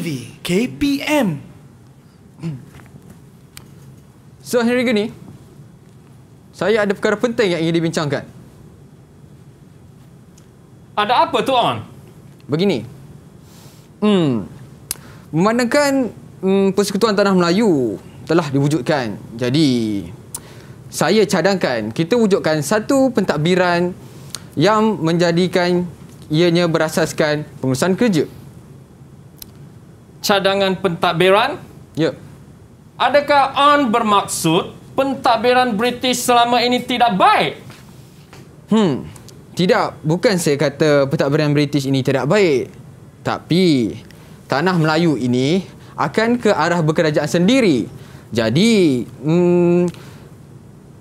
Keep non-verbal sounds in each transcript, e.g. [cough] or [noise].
TV KPM. So hari ini saya ada perkara penting yang ingin dibincangkan. Ada apa tu on? Begini. Hmm. Memandangkan hmm, Persekutuan Tanah Melayu telah diwujudkan. Jadi saya cadangkan kita wujudkan satu pentadbiran yang menjadikan ianya berasaskan pengurusan kerja cadangan pentadbiran? Ya. Adakah on bermaksud pentadbiran British selama ini tidak baik? Hmm, tidak. Bukan saya kata pentadbiran British ini tidak baik. Tapi, tanah Melayu ini akan ke arah berkerajaan sendiri. Jadi, hmm,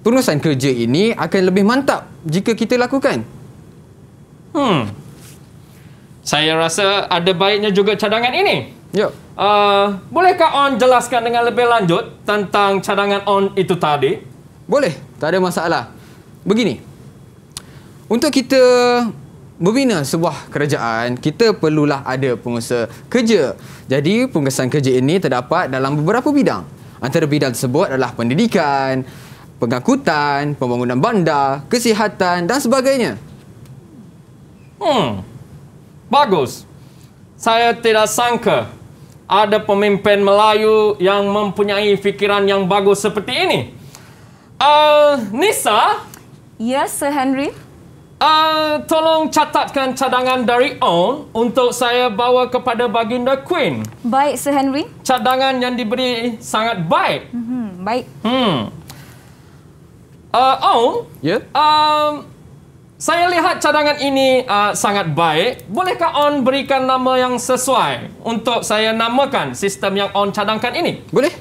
turunan kerja ini akan lebih mantap jika kita lakukan. Hmm, saya rasa ada baiknya juga cadangan ini. Ya. Yeah. Uh, bolehkah On jelaskan dengan lebih lanjut tentang cadangan On itu tadi? Boleh, tak ada masalah. Begini, untuk kita membina sebuah kerajaan, kita perlulah ada pengusaha kerja. Jadi, pengesan kerja ini terdapat dalam beberapa bidang. Antara bidang tersebut adalah pendidikan, pengangkutan, pembangunan bandar, kesihatan dan sebagainya. Hmm, bagus. Saya tidak sangka ada pemimpin Melayu yang mempunyai fikiran yang bagus seperti ini. Uh, Nisa? Ya, yes, Sir Henry. Uh, tolong catatkan cadangan dari On untuk saya bawa kepada Baginda Queen. Baik, Sir Henry. Cadangan yang diberi sangat baik. Mm-hmm, baik. Hmm. Uh, On? Ya? Yeah? Um, uh, saya lihat cadangan ini uh, sangat baik. Bolehkah On berikan nama yang sesuai untuk saya namakan sistem yang On cadangkan ini? Boleh.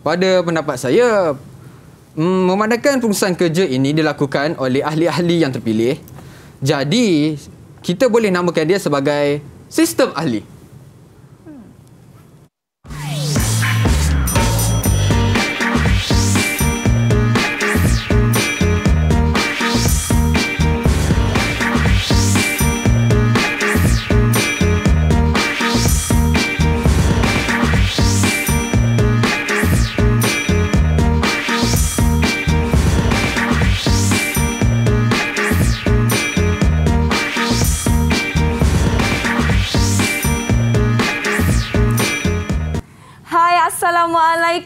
Pada pendapat saya, mm, memandangkan fungsi kerja ini dilakukan oleh ahli-ahli yang terpilih, jadi kita boleh namakan dia sebagai sistem ahli.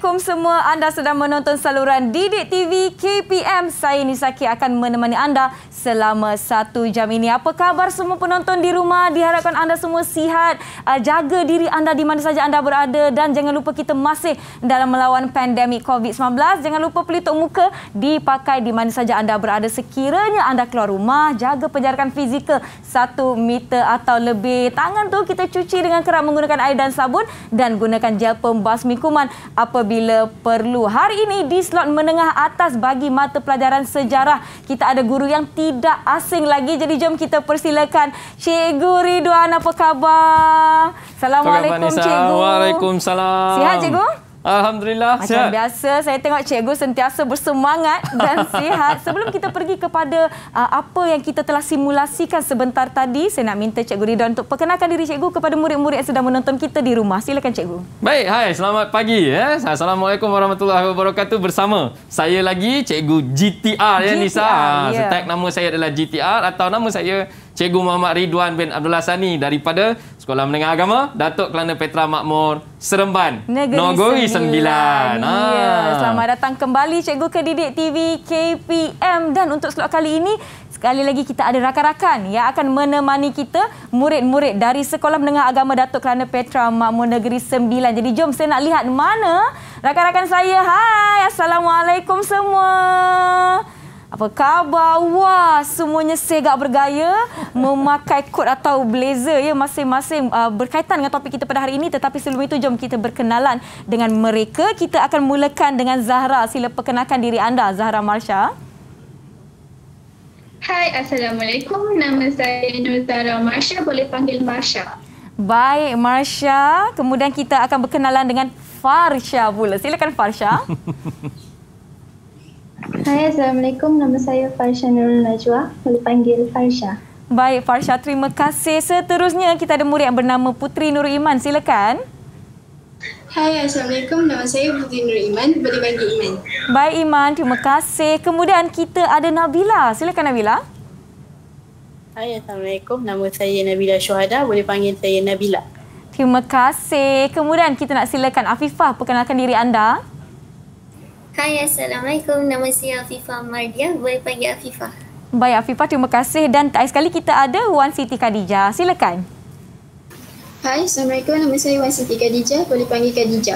Assalamualaikum semua. Anda sedang menonton saluran Didik TV KPM. Saya Nisaki akan menemani anda selama satu jam ini. Apa khabar semua penonton di rumah? Diharapkan anda semua sihat. Ah, jaga diri anda di mana saja anda berada. Dan jangan lupa kita masih dalam melawan pandemik COVID-19. Jangan lupa pelitup muka dipakai di mana saja anda berada. Sekiranya anda keluar rumah, jaga penjarakan fizikal satu meter atau lebih. Tangan tu kita cuci dengan kerap menggunakan air dan sabun dan gunakan gel pembasmi kuman apabila bila perlu. Hari ini di slot menengah atas bagi mata pelajaran sejarah, kita ada guru yang tidak asing lagi. Jadi jom kita persilakan Cikgu Ridwan. Apa khabar? Assalamualaikum Cikgu. Waalaikumsalam. Sihat Cikgu? Alhamdulillah. Macam sihat. biasa, saya tengok Cikgu sentiasa bersemangat [laughs] dan sihat. Sebelum kita pergi kepada uh, apa yang kita telah simulasikan sebentar tadi, saya nak minta Cikgu Ridha untuk perkenalkan diri Cikgu kepada murid-murid yang sedang menonton kita di rumah. Silakan Cikgu. Baik, hai. Selamat pagi. Eh. Assalamualaikum warahmatullahi wabarakatuh. Bersama saya lagi, Cikgu GTR. Ya, GTR, Nisa. ya. Ah, Tag nama saya adalah GTR atau nama saya Cikgu Muhammad Ridwan bin Abdullah Sani daripada Sekolah Menengah Agama Datuk Kelana Petra Makmur Seremban Negeri Nogori Sembilan. Ya, ah. selamat datang kembali Cikgu Kedidik TV KPM dan untuk slot kali ini sekali lagi kita ada rakan-rakan yang akan menemani kita murid-murid dari Sekolah Menengah Agama Datuk Kelana Petra Makmur Negeri Sembilan. Jadi jom saya nak lihat mana rakan-rakan saya. Hai, assalamualaikum semua. Apa khabar? Wah, semuanya segak bergaya memakai [laughs] kod atau blazer ya masing-masing uh, berkaitan dengan topik kita pada hari ini. Tetapi sebelum itu, jom kita berkenalan dengan mereka. Kita akan mulakan dengan Zahra. Sila perkenalkan diri anda, Zahra Marsha. Hai, Assalamualaikum. Nama saya Nur Zahra Marsha. Boleh panggil Marsha. Baik, Marsha. Kemudian kita akan berkenalan dengan Farsha pula. Silakan Farsha. [laughs] Hai, Assalamualaikum. Nama saya Farsha Nurul Najwa. Boleh panggil Farsha. Baik, Farsha. Terima kasih. Seterusnya, kita ada murid yang bernama Putri Nurul Iman. Silakan. Hai, Assalamualaikum. Nama saya Putri Nurul Iman. Boleh panggil Iman. Baik, Iman. Terima kasih. Kemudian, kita ada Nabila. Silakan, Nabila. Hai, Assalamualaikum. Nama saya Nabila Syuhada. Boleh panggil saya Nabila. Terima kasih. Kemudian, kita nak silakan Afifah perkenalkan diri anda. Terima Hai, Assalamualaikum. Nama saya Afifah Mardia. Boleh panggil Afifah. Baik, Afifah. Terima kasih. Dan tak sekali kita ada Wan Siti Khadijah. Silakan. Hai, Assalamualaikum. Nama saya Wan Siti Khadijah. Boleh panggil Khadijah.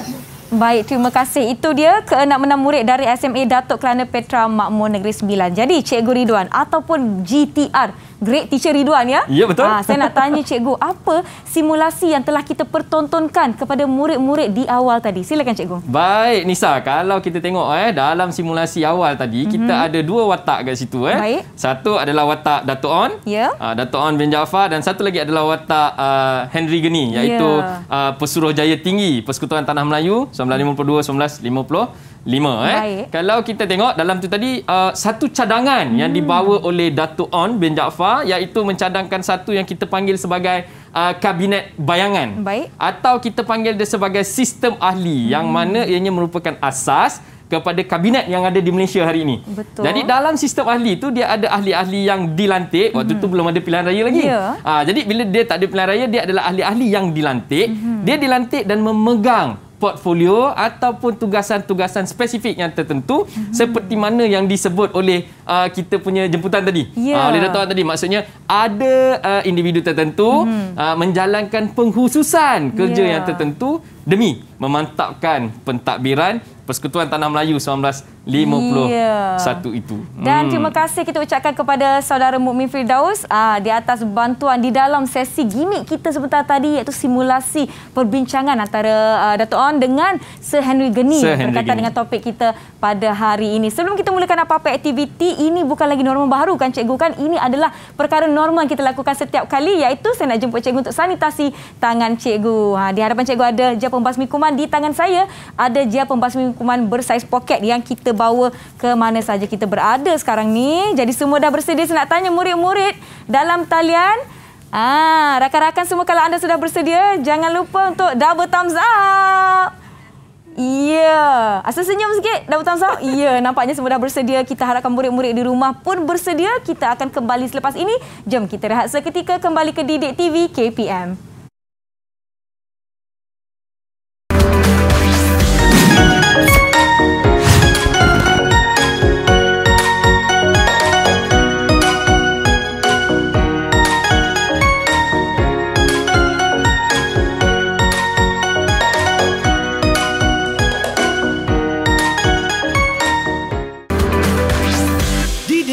Baik, terima kasih. Itu dia keenam-enam murid dari SMA Datuk Kelana Petra Makmur Negeri Sembilan. Jadi, Cikgu Ridwan ataupun GTR great teacher Ridwan ya. Ya betul. Ha, saya nak tanya [laughs] cikgu, apa simulasi yang telah kita pertontonkan kepada murid-murid di awal tadi? Silakan cikgu. Baik Nisa, kalau kita tengok eh dalam simulasi awal tadi, mm -hmm. kita mhm. ada dua watak kat situ eh. Baik. Satu adalah watak Dato On. Ya. Uh, ah, Dato On bin Jaafar dan satu lagi adalah watak uh, Henry Geni iaitu ya. uh, pesuruh jaya tinggi Persekutuan Tanah Melayu 1952-1950. Lima eh. Baik. Kalau kita tengok dalam tu tadi uh, satu cadangan hmm. yang dibawa oleh Datuk On bin Jaafar iaitu mencadangkan satu yang kita panggil sebagai uh, kabinet bayangan. Baik. Atau kita panggil dia sebagai sistem ahli hmm. yang mana ianya merupakan asas kepada kabinet yang ada di Malaysia hari ini. Betul. Jadi dalam sistem ahli tu dia ada ahli-ahli yang dilantik waktu tu hmm. belum ada pilihan raya lagi. Yeah. Ya. Uh, jadi bila dia tak ada pilihan raya dia adalah ahli-ahli yang dilantik. Hmm. Dia dilantik dan memegang portfolio ataupun tugasan-tugasan spesifik yang tertentu hmm. seperti mana yang disebut oleh uh, kita punya jemputan tadi. Yeah. Ya. Uh, oleh Dato' tadi maksudnya ada uh, individu tertentu hmm. uh, menjalankan penghususan kerja yeah. yang tertentu demi memantapkan pentadbiran Persekutuan Tanah Melayu 1951 yeah. itu. Dan hmm. terima kasih kita ucapkan kepada saudara Mukmin Firdaus uh, di atas bantuan di dalam sesi gimmick kita sebentar tadi iaitu simulasi perbincangan antara uh, ah, Dato' On dengan Sir Henry Geni Sir Henry berkaitan Geni. dengan topik kita pada hari ini. Sebelum kita mulakan apa-apa aktiviti, ini bukan lagi normal baru kan cikgu kan? Ini adalah perkara normal kita lakukan setiap kali iaitu saya nak jemput cikgu untuk sanitasi tangan cikgu. Ha, di hadapan cikgu ada je pembasmi kuman di tangan saya ada gel pembasmi kuman bersaiz poket yang kita bawa ke mana saja kita berada sekarang ni. Jadi semua dah bersedia saya nak tanya murid-murid dalam talian. Ah, rakan-rakan semua kalau anda sudah bersedia jangan lupa untuk double thumbs up. Iya, yeah. asal senyum sikit double thumbs up. Iya, yeah, nampaknya semua dah bersedia. Kita harapkan murid-murid di rumah pun bersedia. Kita akan kembali selepas ini. Jom kita rehat seketika kembali ke Didik TV KPM.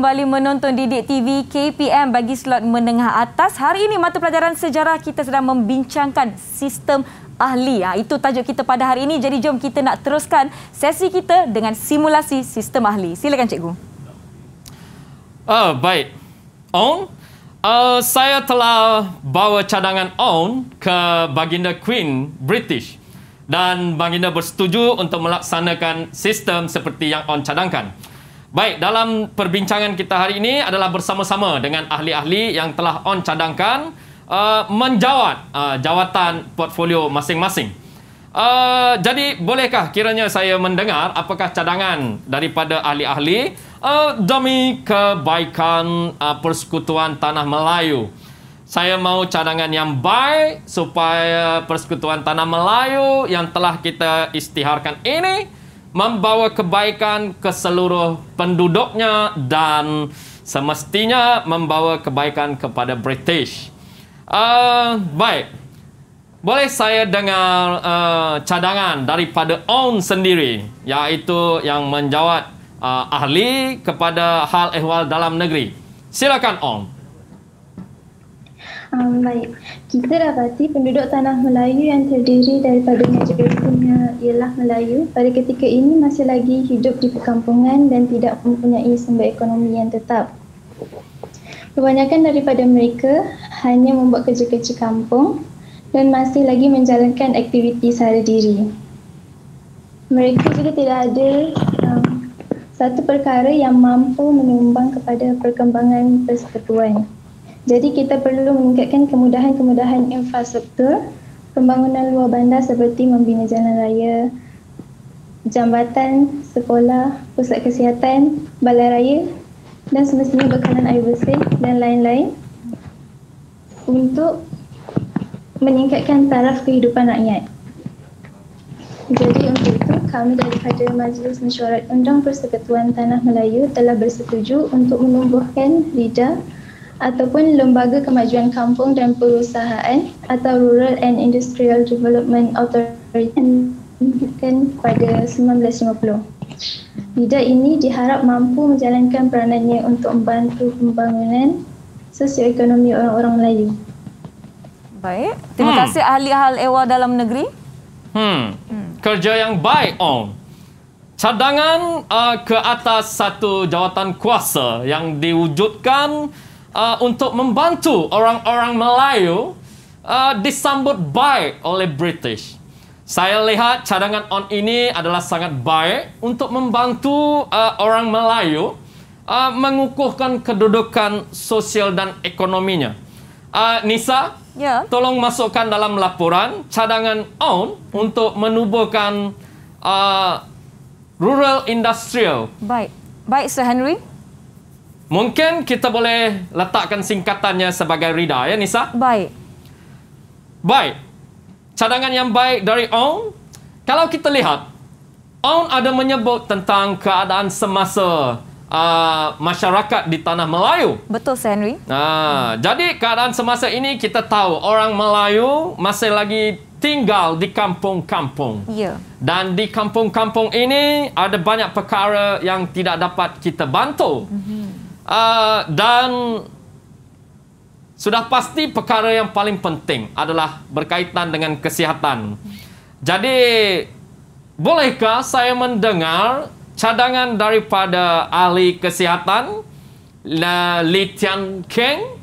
kembali menonton Didik TV KPM bagi slot menengah atas. Hari ini mata pelajaran sejarah kita sedang membincangkan sistem ahli. Ha, itu tajuk kita pada hari ini. Jadi jom kita nak teruskan sesi kita dengan simulasi sistem ahli. Silakan cikgu. Uh, baik. On, uh, saya telah bawa cadangan On ke Baginda Queen British. Dan Baginda bersetuju untuk melaksanakan sistem seperti yang On cadangkan. Baik, dalam perbincangan kita hari ini adalah bersama-sama dengan ahli-ahli yang telah on cadangkan uh, menjawat uh, jawatan portfolio masing-masing. Uh, jadi bolehkah kiranya saya mendengar apakah cadangan daripada ahli-ahli uh, demi kebaikan uh, persekutuan tanah Melayu? Saya mahu cadangan yang baik supaya persekutuan tanah Melayu yang telah kita istiharkan ini membawa kebaikan ke seluruh penduduknya dan semestinya membawa kebaikan kepada British. Uh, baik, boleh saya dengar uh, cadangan daripada Own sendiri iaitu yang menjawat uh, ahli kepada hal ehwal dalam negeri. Silakan Own. Um, baik, kita dapati penduduk tanah Melayu yang terdiri daripada majoritinya ialah Melayu pada ketika ini masih lagi hidup di perkampungan dan tidak mempunyai sumber ekonomi yang tetap. Kebanyakan daripada mereka hanya membuat kerja-kerja kampung dan masih lagi menjalankan aktiviti sehari diri. Mereka juga tidak ada um, satu perkara yang mampu menyumbang kepada perkembangan persekutuan. Jadi kita perlu meningkatkan kemudahan-kemudahan infrastruktur, pembangunan luar bandar seperti membina jalan raya, jambatan, sekolah, pusat kesihatan, balai raya dan semestinya bekalan air bersih dan lain-lain untuk meningkatkan taraf kehidupan rakyat. Jadi untuk itu, kami daripada Majlis Mesyuarat Undang Persekutuan Tanah Melayu telah bersetuju untuk menumbuhkan lidah ataupun Lembaga Kemajuan Kampung dan Perusahaan atau Rural and Industrial Development Authority dan pada 1950. Bidang ini diharap mampu menjalankan peranannya untuk membantu pembangunan sosioekonomi orang-orang Melayu. Baik. Terima hmm. kasih ahli hal ewa dalam negeri. Hmm. hmm. Kerja yang baik, Om. Cadangan uh, ke atas satu jawatan kuasa yang diwujudkan uh, untuk membantu orang-orang Melayu uh, disambut baik oleh British. Saya lihat cadangan on ini adalah sangat baik untuk membantu uh, orang Melayu uh, mengukuhkan kedudukan sosial dan ekonominya. Uh, Nisa, ya. tolong masukkan dalam laporan cadangan on untuk menubuhkan uh, rural industrial. Baik, baik Sir Henry. Mungkin kita boleh letakkan singkatannya sebagai Rida ya Nisa. Baik. Baik. Cadangan yang baik dari Aung. Kalau kita lihat, Aung ada menyebut tentang keadaan semasa uh, masyarakat di tanah Melayu. Betul, Henry. Nah, hmm. jadi keadaan semasa ini kita tahu orang Melayu masih lagi tinggal di kampung-kampung. Ya. Dan di kampung-kampung ini ada banyak perkara yang tidak dapat kita bantu. -hmm uh, dan sudah pasti perkara yang paling penting adalah berkaitan dengan kesihatan. Jadi bolehkah saya mendengar cadangan daripada ahli kesihatan Li Tian Keng?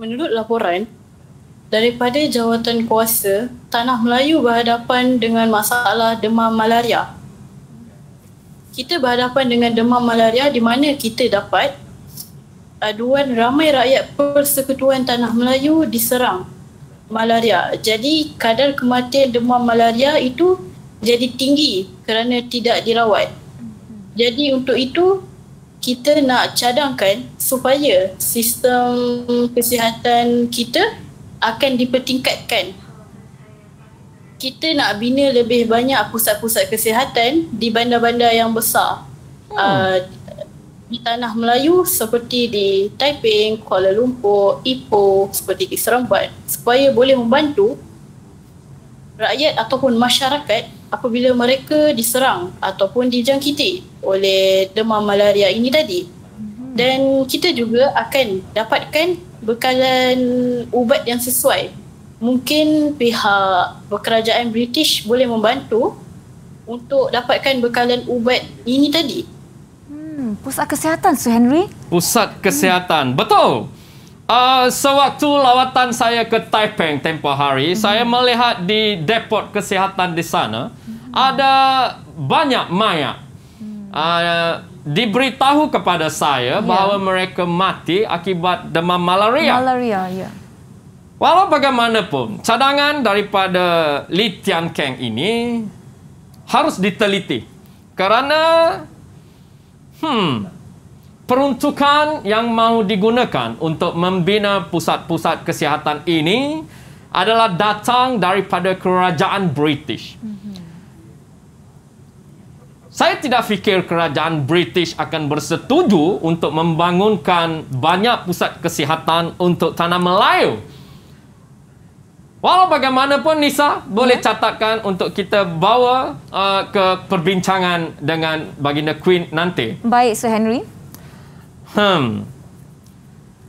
Menurut laporan daripada jawatan kuasa, tanah Melayu berhadapan dengan masalah demam malaria kita berhadapan dengan demam malaria di mana kita dapat aduan ramai rakyat Persekutuan Tanah Melayu diserang malaria. Jadi kadar kematian demam malaria itu jadi tinggi kerana tidak dirawat. Jadi untuk itu kita nak cadangkan supaya sistem kesihatan kita akan dipertingkatkan kita nak bina lebih banyak pusat-pusat kesihatan di bandar-bandar yang besar. Hmm. Uh, di tanah Melayu seperti di Taiping, Kuala Lumpur, Ipoh seperti di Seremban supaya boleh membantu rakyat ataupun masyarakat apabila mereka diserang ataupun dijangkiti oleh demam malaria ini tadi. Hmm. Dan kita juga akan dapatkan bekalan ubat yang sesuai mungkin pihak kerajaan British boleh membantu untuk dapatkan bekalan ubat ini tadi. Hmm, pusat kesihatan, Sir Henry. Pusat kesihatan, hmm. betul. Uh, sewaktu lawatan saya ke Taipeng tempoh hari, hmm. saya melihat di depot kesihatan di sana, hmm. ada banyak mayat. Hmm. Uh, diberitahu kepada saya yeah. bahawa mereka mati akibat demam malaria. Malaria, ya. Yeah. Walau bagaimanapun, cadangan daripada Li Tiankeng ini harus diteliti. Kerana hmm, peruntukan yang mahu digunakan untuk membina pusat-pusat kesihatan ini adalah datang daripada kerajaan British. Mm-hmm. Saya tidak fikir kerajaan British akan bersetuju untuk membangunkan banyak pusat kesihatan untuk tanah Melayu. Walau bagaimanapun Nisa boleh yeah. catatkan untuk kita bawa uh, ke perbincangan dengan Baginda Queen nanti. Baik Sir Henry. Hmm.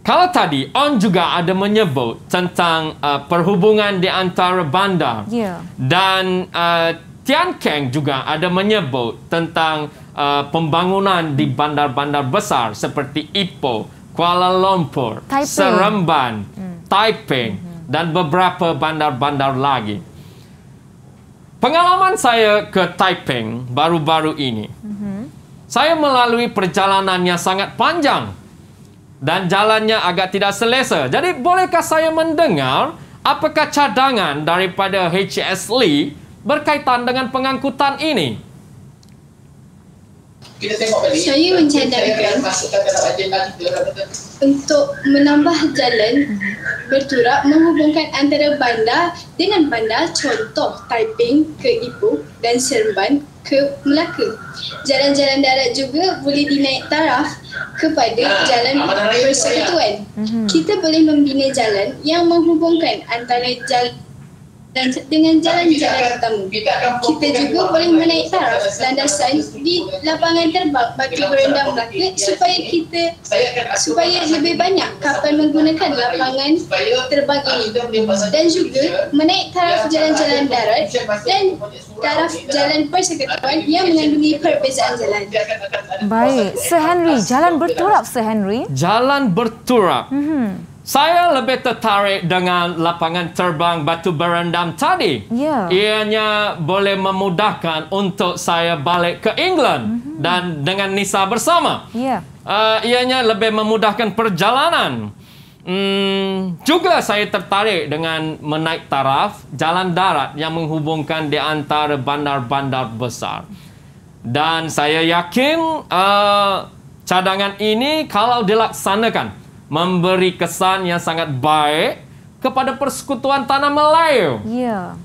Kalau tadi On juga ada menyebut tentang uh, perhubungan di antara bandar. Yeah. Dan uh, Tian Kang juga ada menyebut tentang uh, pembangunan di bandar-bandar besar seperti Ipoh, Kuala Lumpur, Taiping. Seremban, mm. Taiping. hmm, hmm dan beberapa bandar-bandar lagi. Pengalaman saya ke Taiping baru-baru ini, mm-hmm. saya melalui perjalanan yang sangat panjang dan jalannya agak tidak selesa. Jadi bolehkah saya mendengar apakah cadangan daripada HS Lee berkaitan dengan pengangkutan ini? kita tengok balik. Saya mencadangkan untuk menambah jalan berturak menghubungkan antara bandar dengan bandar contoh Taiping ke Ipoh dan Seremban ke Melaka. Jalan-jalan darat juga boleh dinaik taraf kepada jalan persekutuan. Mhm. Kita boleh membina jalan yang menghubungkan antara jalan dan dengan jalan-jalan kita, kita juga boleh menaik taraf landasan di lapangan terbang bagi berendam muka supaya kita supaya lebih banyak kapal menggunakan lapangan terbang ini dan juga menaik taraf jalan-jalan darat dan taraf jalan persekutuan yang mengandungi perbezaan jalan. Baik, Sir Henry, jalan berturap Sir Henry. Jalan berturap. Mm-hmm. Saya lebih tertarik dengan lapangan terbang batu berendam tadi. Ya. Ianya boleh memudahkan untuk saya balik ke England mm -hmm. dan dengan Nisa bersama. Ya. Uh, ianya lebih memudahkan perjalanan. Hmm, juga saya tertarik dengan menaik taraf jalan darat yang menghubungkan di antara bandar-bandar besar. Dan saya yakin uh, cadangan ini kalau dilaksanakan memberi kesan yang sangat baik kepada persekutuan tanah Melayu. Ya.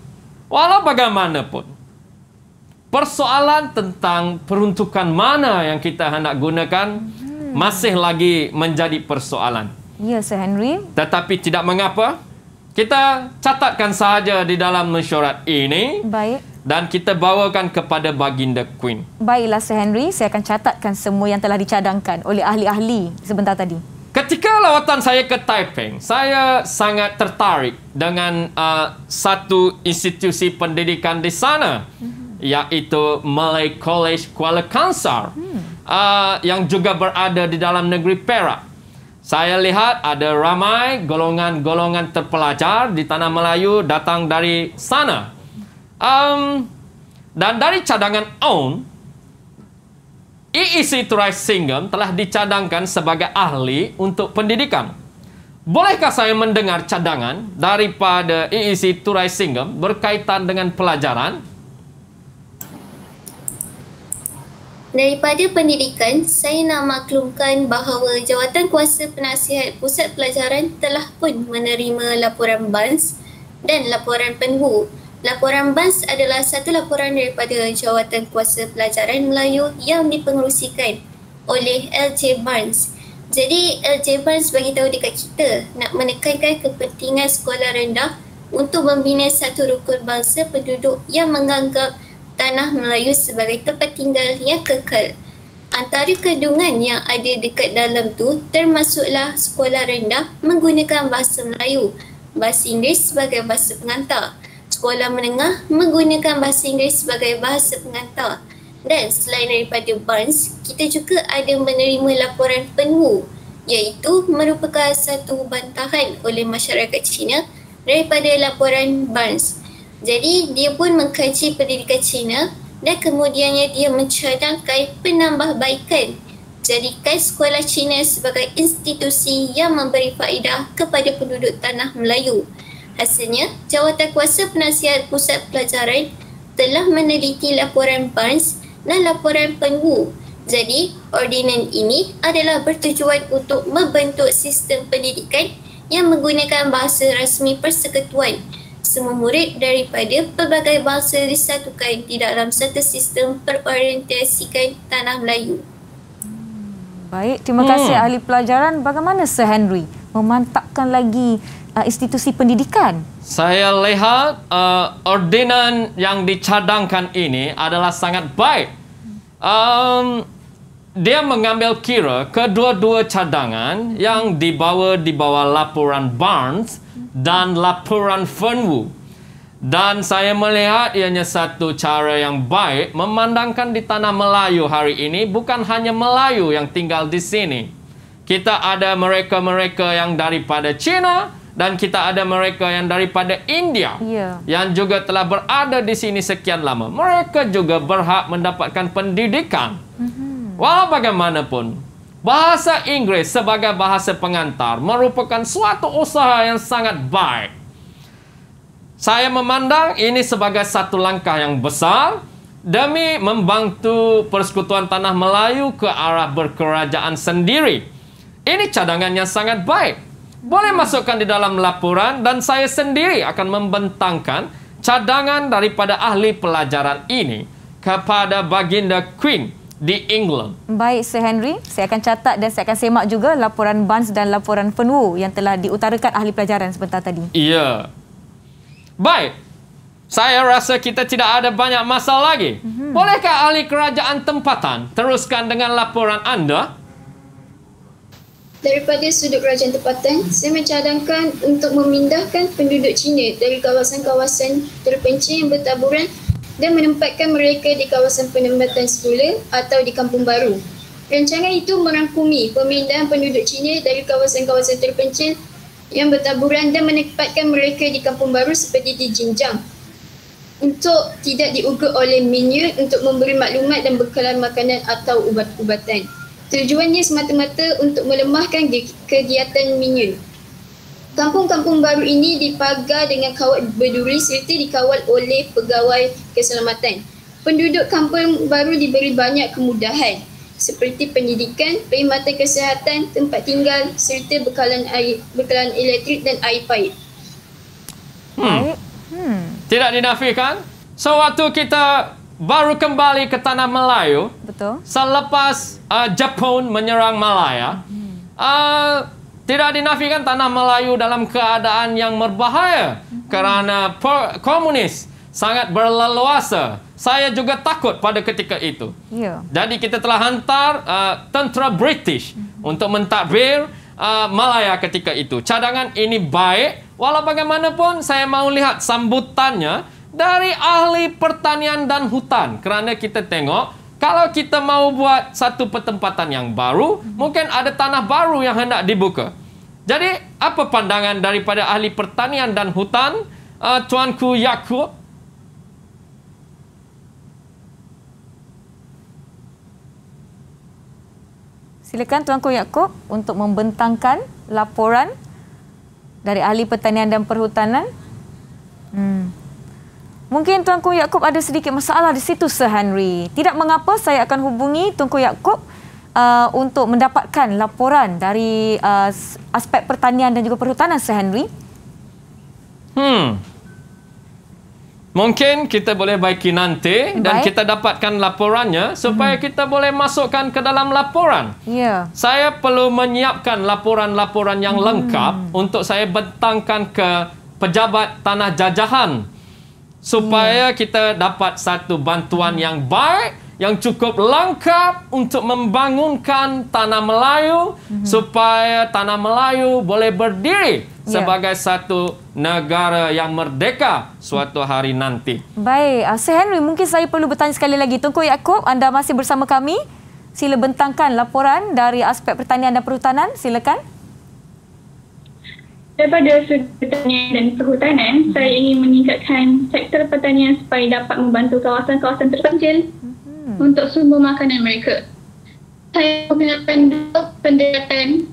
Walau bagaimanapun, persoalan tentang peruntukan mana yang kita hendak gunakan hmm. masih lagi menjadi persoalan. Ya, Sir Henry. Tetapi tidak mengapa, kita catatkan sahaja di dalam mesyuarat ini. Baik. Dan kita bawakan kepada Baginda Queen. Baiklah, Sir Henry. Saya akan catatkan semua yang telah dicadangkan oleh ahli-ahli sebentar tadi. Ketika lawatan saya ke Taiping, saya sangat tertarik dengan uh, satu institusi pendidikan di sana, mm-hmm. iaitu Malay College Kuala Kangsar, mm. uh, yang juga berada di dalam negeri Perak. Saya lihat ada ramai golongan-golongan terpelajar di tanah Melayu datang dari sana. Um, dan dari cadangan OWN, EEC Trice Singham telah dicadangkan sebagai ahli untuk pendidikan. Bolehkah saya mendengar cadangan daripada EEC Trice Singham berkaitan dengan pelajaran? Daripada pendidikan, saya nak maklumkan bahawa jawatan kuasa penasihat pusat pelajaran telah pun menerima laporan BANS dan laporan PENHU Laporan BANS adalah satu laporan daripada Jawatan Kuasa Pelajaran Melayu yang dipengerusikan oleh LJ Barnes. Jadi LJ Barnes bagi tahu dekat kita nak menekankan kepentingan sekolah rendah untuk membina satu rukun bangsa penduduk yang menganggap tanah Melayu sebagai tempat tinggal yang kekal. Antara kandungan yang ada dekat dalam tu termasuklah sekolah rendah menggunakan bahasa Melayu, bahasa Inggeris sebagai bahasa pengantar sekolah menengah menggunakan bahasa Inggeris sebagai bahasa pengantar. Dan selain daripada Barnes, kita juga ada menerima laporan penuh iaitu merupakan satu bantahan oleh masyarakat China daripada laporan Barnes. Jadi dia pun mengkaji pendidikan China dan kemudiannya dia mencadangkan penambahbaikan jadikan sekolah China sebagai institusi yang memberi faedah kepada penduduk tanah Melayu. Hasilnya, jawatankuasa penasihat pusat pelajaran telah meneliti laporan PANS dan laporan PENGU. Jadi, ordinan ini adalah bertujuan untuk membentuk sistem pendidikan yang menggunakan bahasa rasmi persekutuan. Semua murid daripada pelbagai bahasa disatukan di dalam satu sistem perorientasikan tanah Melayu. Baik, terima kasih hmm. ahli pelajaran. Bagaimana Sir Henry memantapkan lagi uh, institusi pendidikan? Saya lihat uh, ordinan yang dicadangkan ini adalah sangat baik. Um, dia mengambil kira kedua-dua cadangan yang dibawa di bawah laporan Barnes dan laporan Fernwood. Dan saya melihat ianya satu cara yang baik memandangkan di tanah Melayu hari ini bukan hanya Melayu yang tinggal di sini. Kita ada mereka-mereka yang daripada China, dan kita ada mereka yang daripada India yeah. yang juga telah berada di sini sekian lama. Mereka juga berhak mendapatkan pendidikan. hmm Walau bagaimanapun, bahasa Inggeris sebagai bahasa pengantar merupakan suatu usaha yang sangat baik. Saya memandang ini sebagai satu langkah yang besar demi membantu persekutuan tanah Melayu ke arah berkerajaan sendiri. Ini cadangannya sangat baik boleh masukkan di dalam laporan dan saya sendiri akan membentangkan cadangan daripada ahli pelajaran ini kepada baginda Queen di England. Baik, Sir Henry. Saya akan catat dan saya akan semak juga laporan Bans dan laporan Fenwu yang telah diutarakan ahli pelajaran sebentar tadi. Iya. Baik. Saya rasa kita tidak ada banyak masalah lagi. Mm -hmm. Bolehkah ahli kerajaan tempatan teruskan dengan laporan anda? daripada sudut kerajaan tempatan, saya mencadangkan untuk memindahkan penduduk Cina dari kawasan-kawasan terpencil yang bertaburan dan menempatkan mereka di kawasan penempatan semula atau di kampung baru. Rancangan itu merangkumi pemindahan penduduk Cina dari kawasan-kawasan terpencil yang bertaburan dan menempatkan mereka di kampung baru seperti di Jinjang untuk tidak diugut oleh menu untuk memberi maklumat dan bekalan makanan atau ubat-ubatan tujuannya semata-mata untuk melemahkan kegiatan Minyun. Kampung-kampung baru ini dipagar dengan kawat berduri serta dikawal oleh pegawai keselamatan. Penduduk kampung baru diberi banyak kemudahan seperti pendidikan, perkhidmatan kesihatan, tempat tinggal serta bekalan air, bekalan elektrik dan air paip. Hmm. hmm. Tidak dinafikan. So waktu kita baru kembali ke tanah Melayu. Betul. Selepas uh, Jepun menyerang Malaya. Hmm. Uh, tidak dinafikan tanah Melayu dalam keadaan yang berbahaya. Hmm. Kerana komunis sangat berleluasa. Saya juga takut pada ketika itu. Yeah. Jadi kita telah hantar uh, tentera British hmm. untuk mentadbir uh, Malaya ketika itu. Cadangan ini baik. Walau bagaimanapun saya mahu lihat sambutannya dari ahli pertanian dan hutan. Kerana kita tengok, kalau kita mau buat satu pertempatan yang baru, mungkin ada tanah baru yang hendak dibuka. Jadi, apa pandangan daripada ahli pertanian dan hutan, uh, Tuanku Yakub? Silakan Tuanku Yakub untuk membentangkan laporan dari ahli pertanian dan perhutanan. Mungkin Tuanku Yaakob ada sedikit masalah di situ, Sir Henry. Tidak mengapa saya akan hubungi Tuanku Yaakob uh, untuk mendapatkan laporan dari uh, aspek pertanian dan juga perhutanan, Sir Henry. Hmm. Mungkin kita boleh baiki nanti Baik. dan kita dapatkan laporannya supaya hmm. kita boleh masukkan ke dalam laporan. Yeah. Saya perlu menyiapkan laporan-laporan yang hmm. lengkap untuk saya bentangkan ke pejabat tanah jajahan supaya hmm. kita dapat satu bantuan hmm. yang baik yang cukup lengkap untuk membangunkan tanah Melayu mm -hmm. supaya tanah Melayu boleh berdiri yeah. sebagai satu negara yang merdeka suatu hari nanti. Baik, ah, Sir Henry, mungkin saya perlu bertanya sekali lagi. Tunku Yaakob, anda masih bersama kami. Sila bentangkan laporan dari aspek pertanian dan perhutanan. Silakan. Daripada sudut pertanian dan perhutanan, hmm. saya ingin meningkatkan sektor pertanian supaya dapat membantu kawasan-kawasan terpencil hmm. untuk sumber makanan mereka. Saya menggunakan dua pendekatan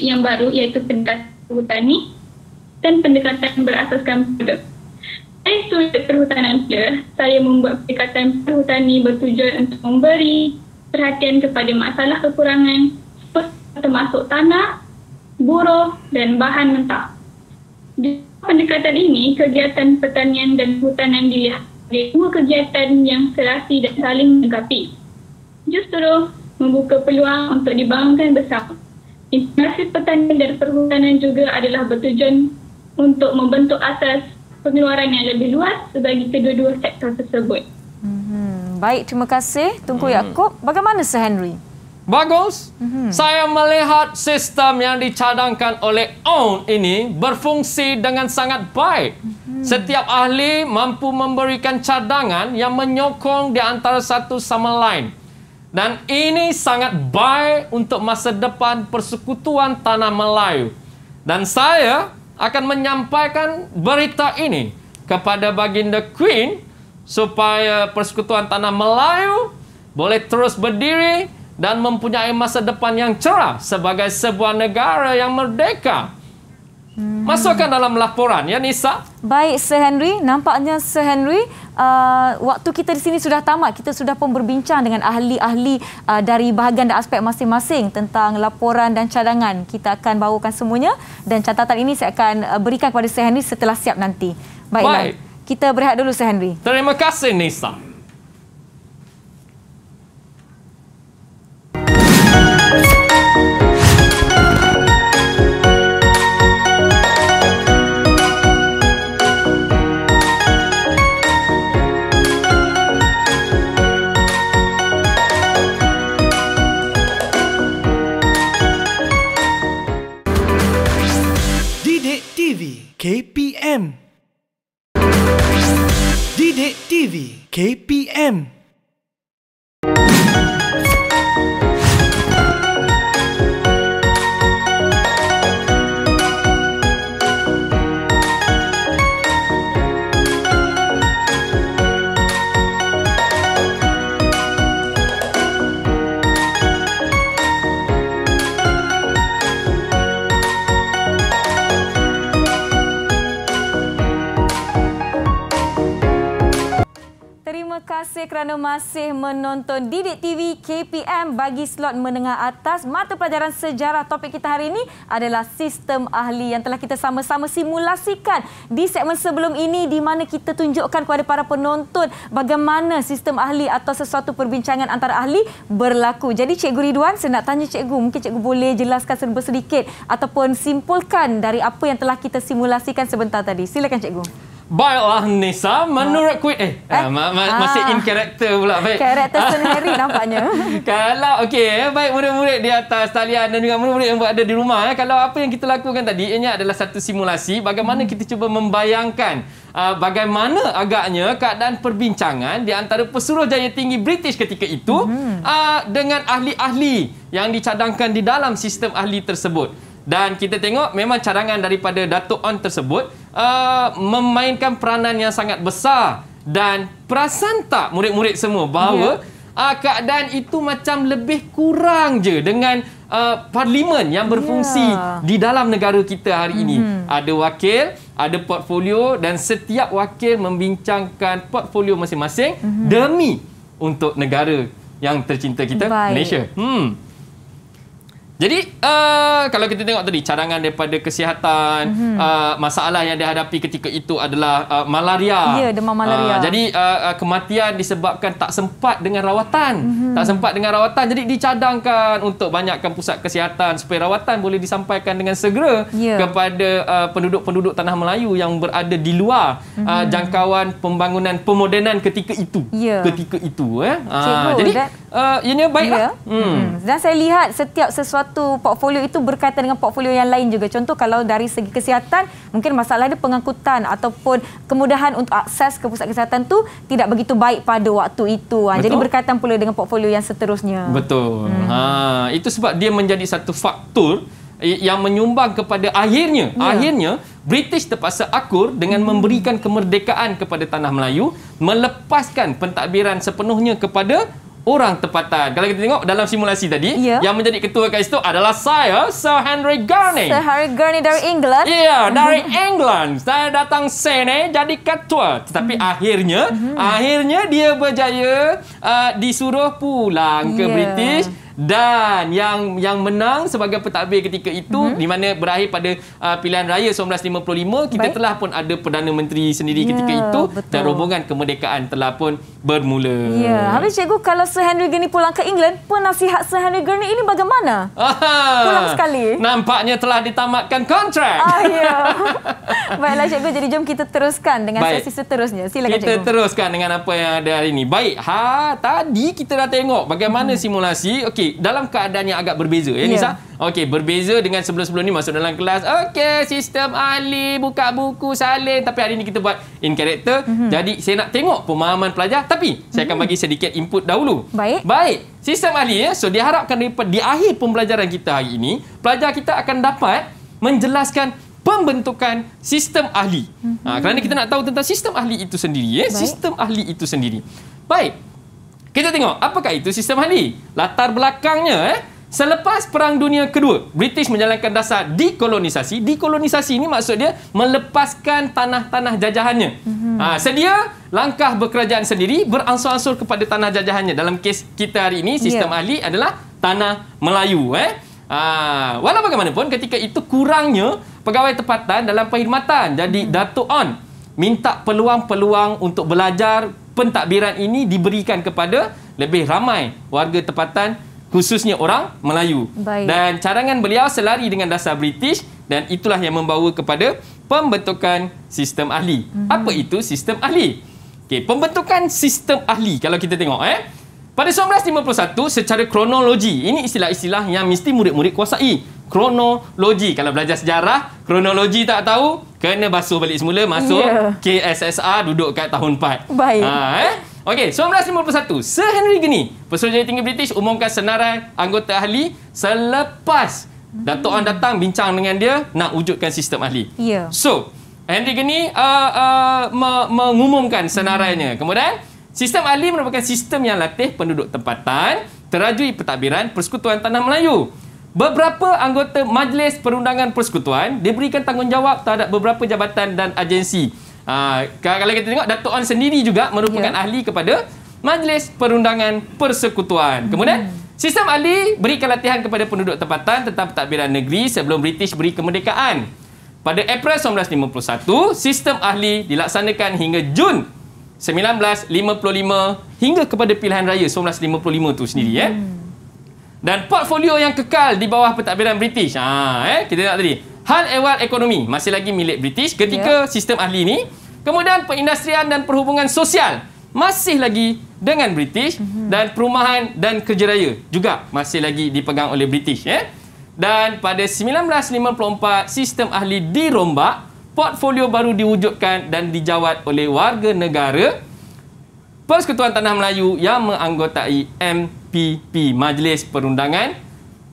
yang baru iaitu pendekatan perhutani dan pendekatan berasaskan produk. Dari sudut perhutanan dia saya membuat pendekatan perhutani bertujuan untuk memberi perhatian kepada masalah kekurangan termasuk tanah buruh dan bahan mentah. Di pendekatan ini, kegiatan pertanian dan hutanan dilihat sebagai dua kegiatan yang serasi dan saling menggapi. Justru membuka peluang untuk dibangunkan bersama. Integrasi pertanian dan perhutanan juga adalah bertujuan untuk membentuk asas pengeluaran yang lebih luas bagi kedua-dua sektor tersebut. Hmm, baik, terima kasih Tunku hmm. Yaakob. Bagaimana Sir Henry? Bagus. Mm -hmm. Saya melihat sistem yang dicadangkan oleh ON ini berfungsi dengan sangat baik. Mm -hmm. Setiap ahli mampu memberikan cadangan yang menyokong di antara satu sama lain. Dan ini sangat baik untuk masa depan persekutuan tanah Melayu. Dan saya akan menyampaikan berita ini kepada Baginda Queen supaya persekutuan tanah Melayu boleh terus berdiri dan mempunyai masa depan yang cerah sebagai sebuah negara yang merdeka. Hmm. Masukkan dalam laporan ya Nisa. Baik Sir Henry, nampaknya Sir Henry Uh, waktu kita di sini sudah tamat kita sudah pun berbincang dengan ahli-ahli uh, dari bahagian dan aspek masing-masing tentang laporan dan cadangan kita akan bawakan semuanya dan catatan ini saya akan uh, berikan kepada Sir Henry setelah siap nanti baiklah Bye. kita berehat dulu Sir Henry terima kasih Nisa bagi slot menengah atas mata pelajaran sejarah topik kita hari ini adalah sistem ahli yang telah kita sama-sama simulasikan di segmen sebelum ini di mana kita tunjukkan kepada para penonton bagaimana sistem ahli atau sesuatu perbincangan antara ahli berlaku. Jadi Cikgu Ridwan saya nak tanya Cikgu mungkin Cikgu boleh jelaskan serba sedikit ataupun simpulkan dari apa yang telah kita simulasikan sebentar tadi. Silakan Cikgu. Baiklah Nisa, menurut kuih eh, eh? Ah, ma- ma- ah. masih in character pula. Baik. Karakter [laughs] sendiri nampaknya. [laughs] kalau okey, baik murid-murid di atas talian dan juga murid-murid yang berada di rumah eh, kalau apa yang kita lakukan tadi ianya adalah satu simulasi bagaimana hmm. kita cuba membayangkan uh, bagaimana agaknya keadaan perbincangan di antara pesuruh jaya tinggi British ketika itu hmm. uh, dengan ahli-ahli yang dicadangkan di dalam sistem ahli tersebut. Dan kita tengok memang cadangan daripada Datuk On tersebut uh, memainkan peranan yang sangat besar dan perasan tak murid-murid semua bahawa yeah. uh, keadaan itu macam lebih kurang je dengan uh, parlimen yang berfungsi yeah. di dalam negara kita hari mm-hmm. ini. Mhm. Ada wakil, ada portfolio dan setiap wakil membincangkan portfolio masing-masing mm-hmm. demi untuk negara yang tercinta kita Baik. Malaysia. Hmm. Jadi uh, kalau kita tengok tadi cadangan daripada kesihatan mm-hmm. uh, masalah yang dihadapi ketika itu adalah uh, malaria. Ya yeah, demam malaria. Uh, jadi uh, uh, kematian disebabkan tak sempat dengan rawatan. Mm-hmm. Tak sempat dengan rawatan jadi dicadangkan untuk banyakkan pusat kesihatan supaya rawatan boleh disampaikan dengan segera yeah. kepada uh, penduduk-penduduk tanah Melayu yang berada di luar mm-hmm. uh, jangkauan pembangunan pemodenan ketika itu. Yeah. Ketika itu eh. Uh, Cikgu, jadi uh, ini baiklah. Yeah. Hmm. Mhm. Dan saya lihat setiap sesuatu satu portfolio itu berkaitan dengan portfolio yang lain juga. Contoh kalau dari segi kesihatan, mungkin masalah dia pengangkutan ataupun kemudahan untuk akses ke pusat kesihatan tu tidak begitu baik pada waktu itu. Ha. Jadi berkaitan pula dengan portfolio yang seterusnya. Betul. Hmm. Ha. Itu sebab dia menjadi satu faktor yang menyumbang kepada akhirnya yeah. akhirnya British terpaksa akur dengan mm. memberikan kemerdekaan kepada tanah Melayu melepaskan pentadbiran sepenuhnya kepada orang tempatan. Kalau kita tengok dalam simulasi tadi, yeah. yang menjadi ketua kat situ adalah saya, Sir Henry Gurney. Sir Henry Gurney dari England. Ya, yeah, mhm. dari England. Saya datang sini jadi ketua. Tetapi mm. akhirnya, mm. akhirnya dia berjaya uh, disuruh pulang ke yeah. British dan yang yang menang sebagai pentadbir ketika itu mm-hmm. di mana berakhir pada uh, pilihan raya 1955 kita Baik. telah pun ada Perdana Menteri sendiri yeah, ketika itu betul. dan rombongan kemerdekaan telah pun bermula. Ya, yeah. habis cikgu kalau Sir Henry Gurney pulang ke England, penasihat Sir Henry Gurney ini bagaimana? Aha, pulang sekali. Nampaknya telah ditamatkan kontrak. Ah, ya. Yeah. [laughs] Baiklah cikgu, jadi jom kita teruskan dengan Baik. sesi seterusnya. Silakan kita cikgu. Kita teruskan dengan apa yang ada hari ini. Baik, ha, tadi kita dah tengok bagaimana hmm. simulasi. Okey, okey dalam keadaan yang agak berbeza ya yeah. Nisa ya. okey berbeza dengan sebelum-sebelum ni masuk dalam kelas okey sistem ahli buka buku salin tapi hari ni kita buat in character mm-hmm. jadi saya nak tengok pemahaman pelajar tapi mm-hmm. saya akan mhm. bagi sedikit input dahulu baik baik sistem ahli ya so diharapkan daripada di akhir pembelajaran kita hari ini pelajar kita akan dapat menjelaskan pembentukan sistem ahli mm-hmm. ha, kerana kita nak tahu tentang sistem ahli itu sendiri ya baik. sistem ahli itu sendiri baik kita tengok apakah itu sistem ahli. Latar belakangnya eh. Selepas Perang Dunia Kedua, British menjalankan dasar dekolonisasi. Dikolonisasi ini maksud dia melepaskan tanah-tanah jajahannya. Mm -hmm. ha, sedia langkah berkerajaan sendiri beransur-ansur kepada tanah jajahannya. Dalam kes kita hari ini, sistem yeah. ahli adalah tanah Melayu. Eh. Ha, walau bagaimanapun, ketika itu kurangnya pegawai tempatan dalam perkhidmatan. Jadi, mm -hmm. Dato' On minta peluang-peluang untuk belajar pentadbiran ini diberikan kepada lebih ramai warga tempatan khususnya orang Melayu. Baik. Dan carangan beliau selari dengan dasar British dan itulah yang membawa kepada pembentukan sistem ahli. Mm-hmm. Apa itu sistem ahli? Okey, pembentukan sistem ahli kalau kita tengok eh pada 1951 secara kronologi ini istilah-istilah yang mesti murid-murid kuasai kronologi kalau belajar sejarah kronologi tak tahu kena basuh balik semula masuk yeah. KSSR duduk kat tahun 4 baik ha, eh? Okey, 1951, Sir Henry Gini, Pesuruhjaya Tinggi British umumkan senarai anggota ahli selepas Dato' An datang bincang dengan dia nak wujudkan sistem ahli. Yeah. So, Henry Gini uh, uh, me- mengumumkan senarainya. Kemudian, sistem ahli merupakan sistem yang latih penduduk tempatan, terajui pertakbiran Persekutuan Tanah Melayu. Beberapa anggota Majlis Perundangan Persekutuan diberikan tanggungjawab terhadap beberapa jabatan dan agensi. Uh, kalau kita tengok, Dato' On sendiri juga merupakan yeah. ahli kepada Majlis Perundangan Persekutuan. Kemudian, hmm. Sistem Ahli berikan latihan kepada penduduk tempatan tentang pentadbiran negeri sebelum British beri kemerdekaan. Pada April 1951, Sistem Ahli dilaksanakan hingga Jun 1955 hingga kepada pilihan raya 1955 itu sendiri. Ya. Hmm. Eh dan portfolio yang kekal di bawah pentadbiran British. Ha, eh, kita tengok tadi. Hal ehwal ekonomi masih lagi milik British ketika yeah. sistem ahli ini. Kemudian perindustrian dan perhubungan sosial masih lagi dengan British mm-hmm. dan perumahan dan kerja raya juga masih lagi dipegang oleh British. Eh. Dan pada 1954 sistem ahli dirombak, portfolio baru diwujudkan dan dijawat oleh warga negara Persekutuan Tanah Melayu yang menganggotai M MPP Majlis Perundangan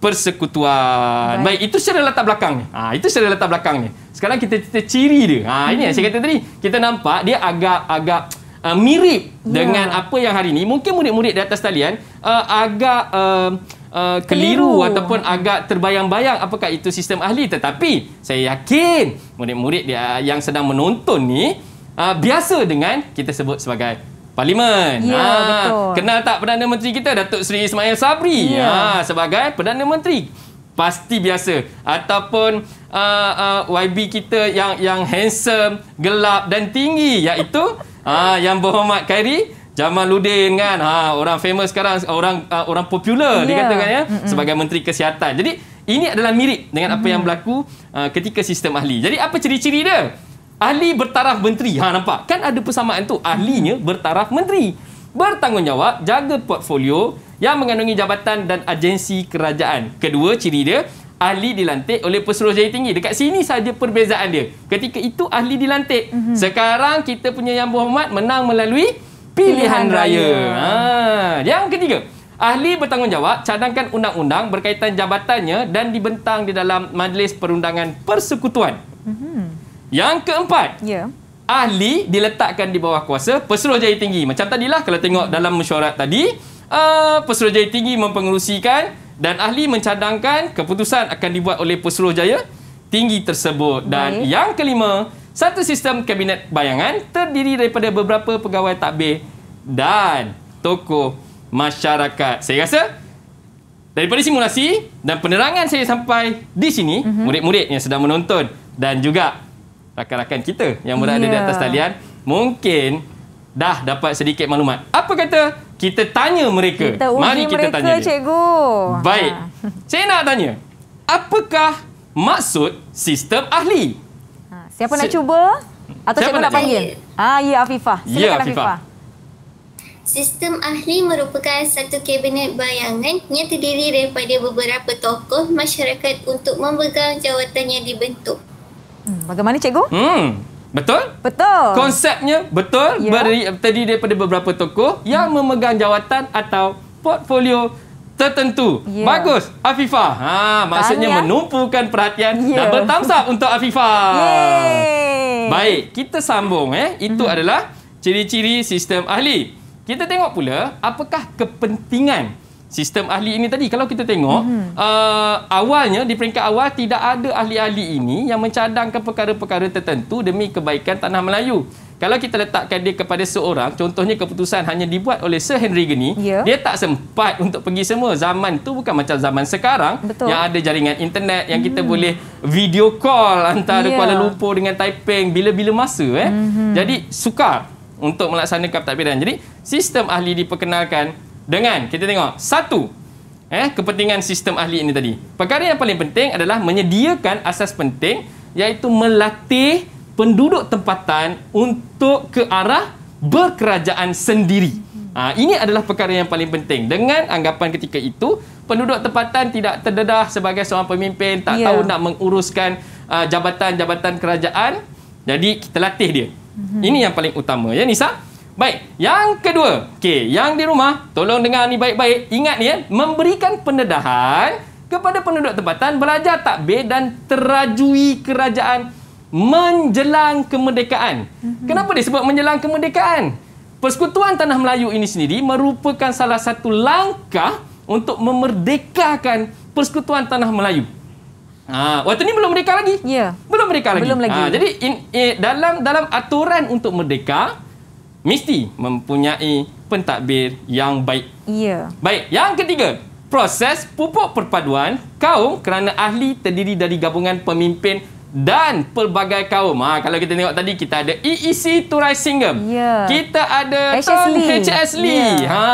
Persekutuan. Baik, Baik itu secara latar belakangnya. Ha, itu secara latar belakangnya. Sekarang kita cerita ciri dia. Ha, ini hmm. yang saya kata tadi. Kita nampak dia agak-agak uh, ah, mirip ya. dengan apa yang hari ini. Mungkin murid-murid di atas talian uh, agak uh, uh, keliru, keliru ataupun agak terbayang-bayang apakah itu sistem ahli. Tetapi saya yakin murid-murid yang sedang menonton ni uh, biasa dengan kita sebut sebagai Parlimen. Ya, ha, betul. Kenal tak Perdana Menteri kita, Datuk Seri Ismail Sabri? Ya. Ha, sebagai Perdana Menteri. Pasti biasa. Ataupun uh, ah, uh, YB kita yang yang handsome, gelap dan tinggi. Iaitu uh, [laughs] yang berhormat Khairi. Jamal Ludin kan ha orang famous sekarang orang uh, orang popular yeah. dikatakan ya Mm-mm. sebagai menteri kesihatan. Jadi ini adalah mirip dengan mm-hmm. apa yang berlaku uh, ketika sistem ahli. Jadi apa ciri-ciri dia? ahli bertaraf menteri. Ha nampak? Kan ada persamaan tu. Ahlinya bertaraf menteri. Bertanggungjawab jaga portfolio yang mengandungi jabatan dan agensi kerajaan. Kedua ciri dia, ahli dilantik oleh pesuruh jaya tinggi. Dekat sini saja perbezaan dia. Ketika itu ahli dilantik. Mm-hmm. Sekarang kita punya Yang Berhormat menang melalui pilihan, pilihan raya. raya. Ha, yang ketiga, ahli bertanggungjawab cadangkan undang-undang berkaitan jabatannya dan dibentang di dalam Majlis Perundangan Persekutuan. Mm-hmm. Yang keempat. Ya. Ahli diletakkan di bawah kuasa Pesuruh Jaya Tinggi. Macam tadilah kalau tengok dalam mesyuarat tadi, uh, eh, Pesuruh Jaya Tinggi mempengerusikan dan ahli mencadangkan keputusan akan dibuat oleh Pesuruh Jaya Tinggi tersebut. Dan Baik. yang kelima, satu sistem kabinet bayangan terdiri daripada beberapa pegawai takbir dan tokoh masyarakat. Saya rasa daripada simulasi dan penerangan saya sampai di sini, mm-hmm. murid-murid yang sedang menonton dan juga rakan-rakan kita yang berada yeah. di ya. atas talian mungkin dah dapat sedikit maklumat. Apa kata kita tanya mereka? Kita uji Mari kita mereka, tanya dia. cikgu. Baik. Ha. Saya nak tanya. Apakah maksud sistem ahli? Ha. siapa Se- nak cuba? Atau siapa, siapa nak panggil? Ah, ya Afifah. Ya, Silakan ya, Afifah. Afifah. Sistem ahli merupakan satu kabinet bayangan yang terdiri daripada beberapa tokoh masyarakat untuk memegang jawatan yang dibentuk. Hmm, bagaimana cikgu? Hmm. Betul? Betul. Konsepnya betul ya. beri, terdiri daripada beberapa tokoh yang memegang jawatan atau portfolio tertentu. Ya. Bagus, Afifah. Ha, maksudnya Tahniah. menumpukan perhatian ya. dan bertangsap untuk Afifah. Baik, kita sambung eh. Itu hmm. adalah ciri-ciri sistem ahli. Kita tengok pula apakah kepentingan sistem ahli ini tadi kalau kita tengok mm-hmm. uh, awalnya di peringkat awal tidak ada ahli-ahli ini yang mencadangkan perkara-perkara tertentu demi kebaikan tanah Melayu kalau kita letakkan dia kepada seorang contohnya keputusan hanya dibuat oleh Sir Henry Gini yeah. dia tak sempat untuk pergi semua zaman tu bukan macam zaman sekarang Betul. yang ada jaringan internet yang mm-hmm. kita hmm. boleh video call antara yeah. Kuala Lumpur dengan Taiping bila-bila masa eh mm-hmm. jadi sukar untuk melaksanakan pentadbiran jadi sistem ahli diperkenalkan dengan kita tengok satu eh kepentingan sistem ahli ini tadi. Perkara yang paling penting adalah menyediakan asas penting iaitu melatih penduduk tempatan untuk ke arah berkerajaan sendiri. Ha, ini adalah perkara yang paling penting. Dengan anggapan ketika itu, penduduk tempatan tidak terdedah sebagai seorang pemimpin, tak yeah. tahu nak menguruskan uh, jabatan-jabatan kerajaan. Jadi, kita latih dia. Mm-hmm. Ini yang paling utama. Ya, Nisa? Baik, yang kedua. Okey, yang di rumah, tolong dengar ni baik-baik. Ingat ni ya, memberikan pendedahan kepada penduduk tempatan belajar takbir dan terajui kerajaan menjelang kemerdekaan. Mm-hmm. Kenapa disebut menjelang kemerdekaan? Persekutuan Tanah Melayu ini sendiri merupakan salah satu langkah untuk memerdekakan Persekutuan Tanah Melayu. Ha, waktu ni belum merdeka lagi. Ya. Belum merdeka lagi. Belum lagi. Ha, jadi in, in, eh, dalam dalam aturan untuk merdeka, mesti mempunyai pentadbir yang baik. Ya. Baik, yang ketiga, proses pupuk perpaduan kaum kerana ahli terdiri dari gabungan pemimpin dan pelbagai kaum. Ha, kalau kita tengok tadi, kita ada EEC Turai Singam. Ya. Kita ada Tun HS Lee. Ya. Ha,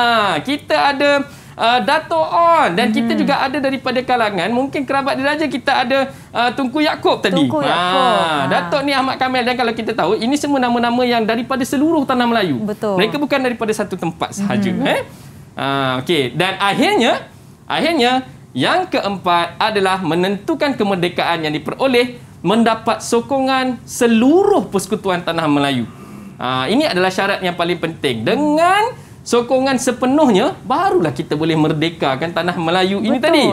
kita ada uh, Dato On dan hmm. kita mm-hmm. juga ada daripada kalangan mungkin kerabat diraja kita ada uh, Tunku Yakob tadi. Tunku Yakob. Ha, ha. Datuk ni Ahmad Kamil dan kalau kita tahu ini semua nama-nama yang daripada seluruh tanah Melayu. Betul. Mereka bukan daripada satu tempat sahaja hmm. eh. Uh, ha, okay. dan akhirnya akhirnya yang keempat adalah menentukan kemerdekaan yang diperoleh mendapat sokongan seluruh persekutuan tanah Melayu. Uh, ini adalah syarat yang paling penting dengan hmm sokongan sepenuhnya barulah kita boleh merdekakan tanah Melayu ini Betul. tadi.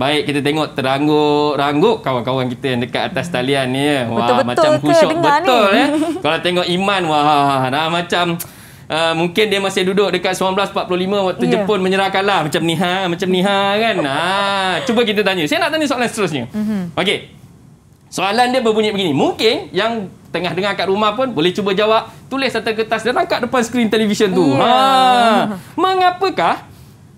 Baik kita tengok teranguk-ranguk kawan-kawan kita yang dekat atas talian ni ya. Wah Betul-betul macam khusyuk betul ya. [laughs] Kalau tengok Iman wah nah macam uh, mungkin dia masih duduk dekat 1945 waktu yeah. Jepun menyerahkan lah macam ni ha macam ni ha kan. Ha cuba kita tanya. Saya nak tanya soalan seterusnya. Mm-hmm. Okey. Soalan dia berbunyi begini. Mungkin yang tengah dengar kat rumah pun boleh cuba jawab. Tulis atas kertas dan tangkap depan skrin televisyen tu. Yeah. Ha. Mengapakah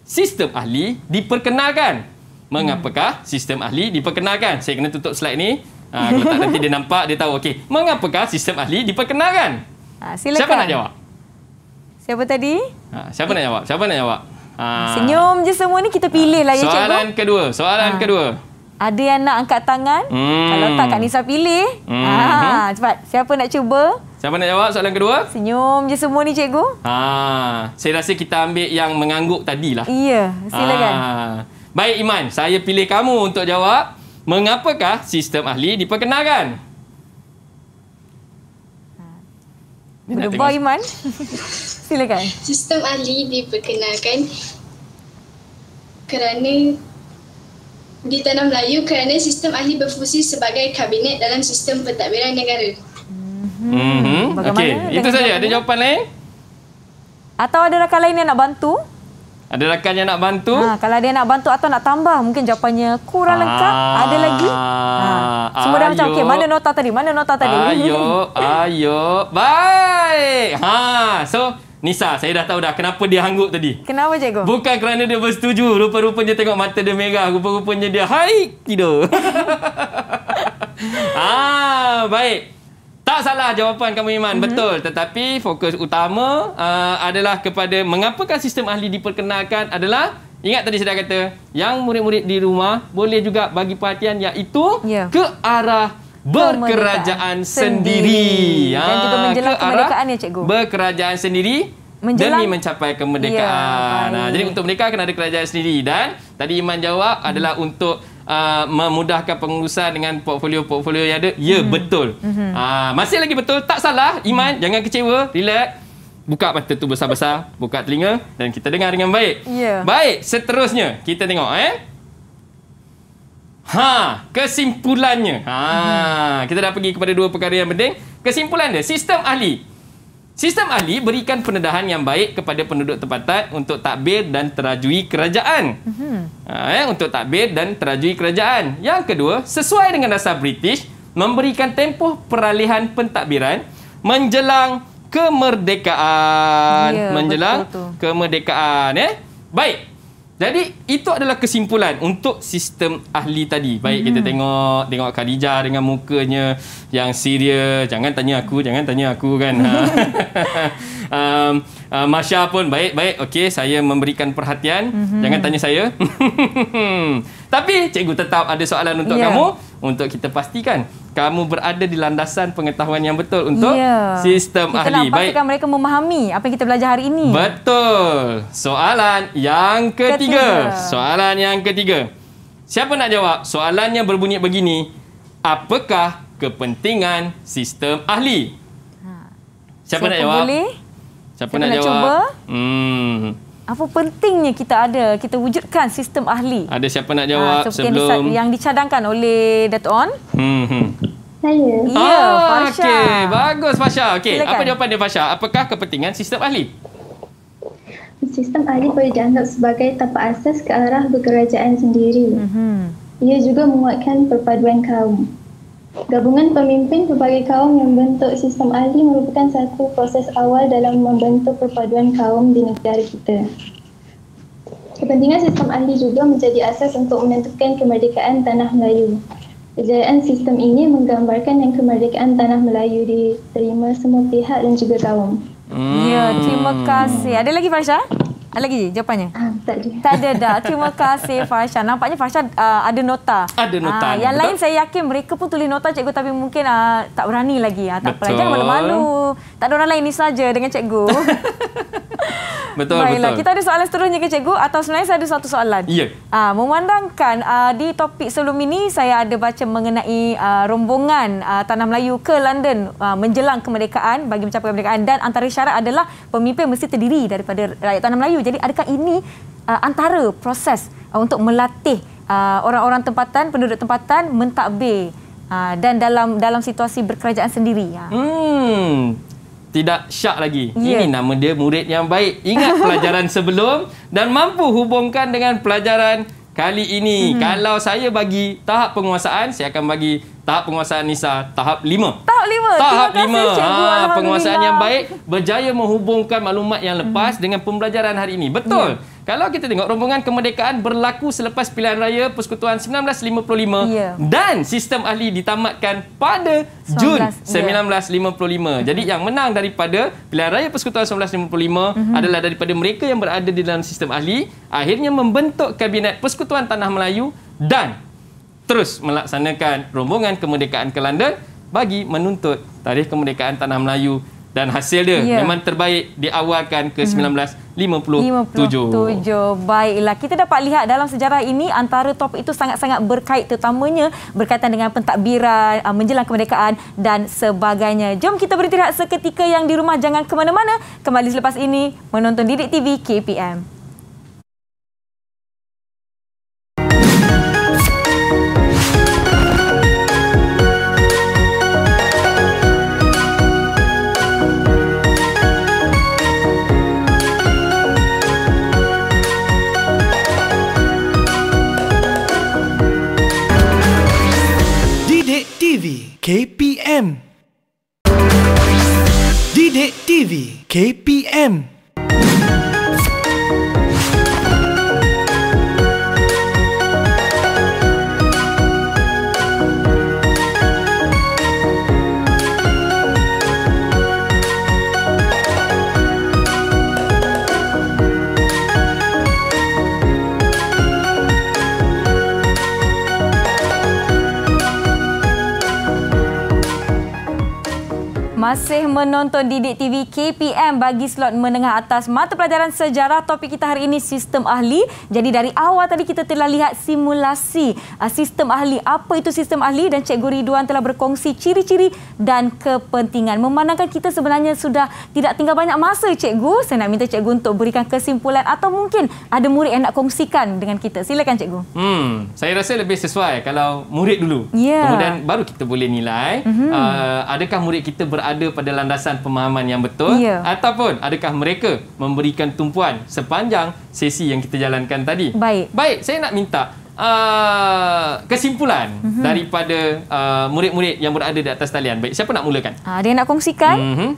sistem ahli diperkenalkan? Mengapakah sistem ahli diperkenalkan? Saya kena tutup slide ni. Ha, kalau tak nanti dia nampak, dia tahu. Okey. Mengapakah sistem ahli diperkenalkan? Ha, silakan. Siapa nak jawab? Siapa tadi? Ha, siapa nak jawab? Siapa nak jawab? Ha. Senyum je semua ni kita pilih ha. lah ya soalan cikgu. Soalan kedua. Soalan ha. kedua. Ada yang nak angkat tangan? Hmm. Kalau tak Kak Nisa pilih. Hmm. Ah, cepat. Siapa nak cuba? Siapa nak jawab soalan kedua? Senyum je semua ni cikgu. Ha, saya rasa kita ambil yang mengangguk tadilah. Iya, silakan. Ha. Baik Iman, saya pilih kamu untuk jawab. Mengapakah sistem ahli diperkenalkan? Ha. Berdebar Iman. silakan. Sistem ahli diperkenalkan kerana di Tanah Melayu kerana sistem ahli berfungsi sebagai kabinet dalam sistem pentadbiran negara. Mm-hmm. Okey, itu saja. Ada jawapan lain? Atau ada rakan lain yang nak bantu? Ada rakan yang nak bantu? Ha, kalau dia nak bantu atau nak tambah, mungkin jawapannya kurang Aa, ah. lengkap. Ada lagi? Ha. Semua dah macam, okey, mana nota tadi? Mana nota tadi? Ayo, [laughs] ayo. Baik. Ha, so, Nisa, saya dah tahu dah kenapa dia hangguk tadi. Kenapa, cikgu? Bukan kerana dia bersetuju. Rupa-rupanya tengok mata dia merah. Rupa-rupanya dia haik tidur. [laughs] ah, baik. Tak salah jawapan kamu, Iman. Mm-hmm. Betul. Tetapi fokus utama uh, adalah kepada mengapakah sistem ahli diperkenalkan adalah Ingat tadi saya dah kata, yang murid-murid di rumah boleh juga bagi perhatian iaitu yeah. ke arah berkerajaan sendiri. sendiri. Dan juga ah, menjelang ke kemerdekaan ya cikgu. Berkerajaan sendiri menjelang... demi mencapai kemerdekaan. Ya, nah, jadi untuk mereka kena ada kerajaan sendiri dan tadi Iman jawab hmm. adalah untuk Uh, memudahkan pengurusan dengan portfolio-portfolio yang ada ya hmm. betul hmm. Uh, masih lagi betul tak salah Iman hmm. jangan kecewa relax buka mata tu besar-besar buka telinga dan kita dengar dengan baik yeah. baik seterusnya kita tengok eh Ha, kesimpulannya. Ha, kita dah pergi kepada dua perkara yang penting. Kesimpulan dia, sistem ahli. Sistem ahli berikan pendedahan yang baik kepada penduduk tempatan untuk takbir dan terajui kerajaan. Mhm. Ha, eh, untuk takbir dan terajui kerajaan. Yang kedua, sesuai dengan dasar British, memberikan tempoh peralihan pentadbiran menjelang kemerdekaan. Ya, menjelang betul-betul. kemerdekaan. Eh. Baik, jadi itu adalah kesimpulan untuk sistem ahli tadi. Baik hmm kita tengok tengok Khadijah dengan mukanya yang serius. Jangan tanya aku, jangan tanya aku kan. [laughs] [laughs] um, uh, Masya pun baik baik. Okey, saya memberikan perhatian. hmm Jangan tanya saya. [laughs] Tapi cikgu tetap ada soalan untuk yeah. kamu untuk kita pastikan kamu berada di landasan pengetahuan yang betul untuk yeah. sistem kita ahli. Kita nak mereka memahami apa yang kita belajar hari ini. Betul. Soalan yang ketiga. ketiga. Soalan yang ketiga. Siapa nak jawab? Soalannya berbunyi begini. Apakah kepentingan sistem ahli? Ha. Siapa, Siapa nak jawab? Boleh? Siapa, Siapa nak, nak jawab? Cuba? Hmm apa pentingnya kita ada kita wujudkan sistem ahli ada siapa nak jawab ha, sebelum yang dicadangkan oleh Dato' On hmm, hmm. saya ya oh, Fasha okay. bagus Fasha okay. apa jawapan dia Fasha apakah kepentingan sistem ahli sistem ahli boleh dianggap sebagai tapak asas ke arah berkerajaan sendiri mm-hmm. ia juga menguatkan perpaduan kaum Gabungan pemimpin berbagai kaum yang bentuk sistem ahli merupakan satu proses awal dalam membentuk perpaduan kaum di negara kita. Kepentingan sistem ahli juga menjadi asas untuk menentukan kemerdekaan tanah Melayu. Kejayaan sistem ini menggambarkan yang kemerdekaan tanah Melayu diterima semua pihak dan juga kaum. Hmm. Ya, terima hmm. kasih. Ada lagi fasha? Ada lagi jawapannya? Ha, tak ada. Tak ada dah. Terima kasih [laughs] Fasha Nampaknya Fasha uh, ah, ada nota. Ada nota. Uh, yang lain saya yakin mereka pun tulis nota cikgu tapi mungkin uh, tak berani lagi. Uh, tak apalah. malu-malu. Tak ada orang lain ni saja dengan cikgu. [laughs] betul, Baiklah. betul. Kita ada soalan seterusnya ke cikgu? Atau sebenarnya saya ada satu soalan? Ya. Yeah. Uh, memandangkan uh, di topik sebelum ini saya ada baca mengenai uh, rombongan uh, Tanah Melayu ke London uh, menjelang kemerdekaan bagi mencapai kemerdekaan dan antara syarat adalah pemimpin mesti terdiri daripada rakyat Tanah Melayu jadi adakah ini uh, antara proses uh, untuk melatih uh, orang-orang tempatan, penduduk tempatan mentakbir uh, dan dalam dalam situasi berkerajaan sendiri? Uh. Hmm. Tidak syak lagi. Yeah. Ini nama dia murid yang baik. Ingat pelajaran [laughs] sebelum dan mampu hubungkan dengan pelajaran Kali ini hmm. kalau saya bagi tahap penguasaan saya akan bagi tahap penguasaan Nisa tahap 5. Tahap 5. Tahap 5. Ah ha, penguasaan yang baik berjaya menghubungkan maklumat yang lepas hmm. dengan pembelajaran hari ini. Betul. Hmm. Kalau kita tengok rombongan kemerdekaan berlaku selepas pilihan raya persekutuan 1955 yeah. dan sistem ahli ditamatkan pada 19, Jun 1955. Ya. Yeah. Mhm. Jadi yang menang daripada pilihan raya persekutuan 1955 mm-hmm. adalah daripada mereka yang berada di dalam sistem ahli akhirnya membentuk kabinet persekutuan tanah Melayu dan terus melaksanakan rombongan kemerdekaan ke London bagi menuntut tarikh kemerdekaan tanah Melayu dan hasil dia yeah. memang terbaik diawalkan ke mm-hmm. 19 57. Baiklah. Kita dapat lihat dalam sejarah ini antara topik itu sangat-sangat berkait terutamanya berkaitan dengan pentadbiran, ah, menjelang kemerdekaan dan sebagainya. Jom kita berhenti seketika yang di rumah jangan ke mana-mana. Kembali selepas ini menonton Didik TV KPM. KPM Didik TV KPM Masih menonton Didik TV KPM bagi slot menengah atas mata pelajaran sejarah topik kita hari ini sistem ahli. Jadi dari awal tadi kita telah lihat simulasi ah, sistem ahli. Apa itu sistem ahli dan Cikgu Ridwan telah berkongsi ciri-ciri dan kepentingan. Memandangkan kita sebenarnya sudah tidak tinggal banyak masa Cikgu. Saya nak minta Cikgu untuk berikan kesimpulan atau mungkin ada murid yang nak kongsikan dengan kita. Silakan Cikgu. Hmm, saya rasa lebih sesuai kalau murid dulu. Yeah. Kemudian baru kita boleh nilai. Mm -hmm. uh, adakah murid kita berada berada pada landasan pemahaman yang betul ya. ataupun adakah mereka memberikan tumpuan sepanjang sesi yang kita jalankan tadi. Baik. Baik, saya nak minta uh, kesimpulan uh-huh. daripada uh, murid-murid yang berada di atas talian. Baik, siapa nak mulakan? Ada ah, uh, yang nak kongsikan? Mhm. uh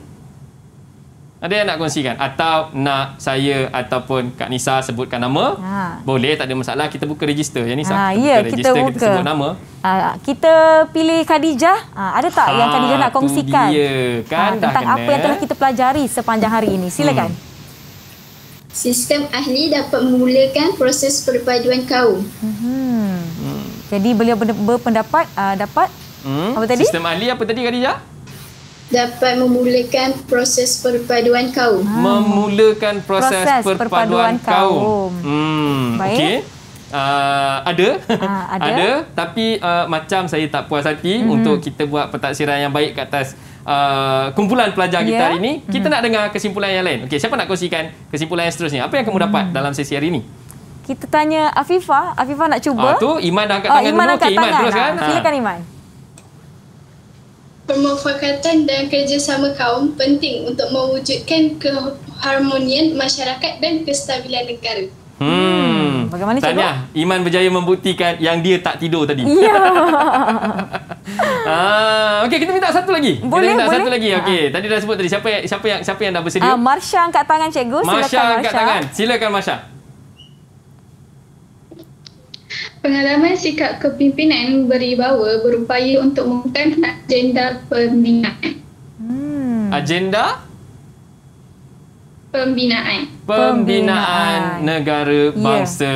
ada yang nak kongsikan atau nak saya ataupun Kak Nisa sebutkan nama? Ha. Boleh tak ada masalah kita buka register ya Nisa. Ha, kita yeah, buka kita buka. kita sebut nama. Ha, kita pilih Khadijah. Ha, ada tak ha, yang Khadijah nak kongsikan? Dia, ha, kan, ha, tentang apa yang telah kita pelajari sepanjang hari ini. Silakan. Hmm. Sistem ahli dapat memulakan proses perpaduan kaum. Hmm. Hmm. Jadi beliau berpendapat uh, dapat hmm. apa tadi? Sistem ahli apa tadi Khadijah? dapat memulakan proses perpaduan kaum. Ha. Memulakan proses, proses perpaduan, perpaduan kaum. kaum. Hmm. Baik. Okay. Uh, ah, ada. Uh, [laughs] ada. ada. Tapi uh, macam saya tak puas hati hmm. untuk kita buat pentaksiran yang baik kat atas uh, kumpulan pelajar yeah. kita ya. hari ini. Kita hmm. nak dengar kesimpulan yang lain. Okay, siapa nak kongsikan kesimpulan yang seterusnya? Apa yang kamu hmm. dapat dalam sesi hari ini? Kita tanya Afifah. Afifah nak cuba. Uh, tu Iman dah angkat oh, tangan Iman dulu. Angkat okay, Iman terus kan. Silakan Iman. Pemufakatan dan kerjasama kaum penting untuk mewujudkan keharmonian masyarakat dan kestabilan negara. Hmm. hmm. Bagaimana Tanya, Iman berjaya membuktikan yang dia tak tidur tadi. Ya. [laughs] ah, okey kita minta satu lagi. Boleh, kita minta boleh. satu lagi. Okey, ha. tadi dah sebut tadi siapa siapa yang siapa yang dah bersedia? Ah, uh, Marsha angkat tangan cikgu. Silakan Marsha. Marsha angkat tangan. Silakan Marsha. Pengalaman sikap kepimpinan beri bawa berupaya untuk mengumumkan agenda pembinaan. Hmm. Agenda? Pembinaan. Pembinaan negara ya. bangsa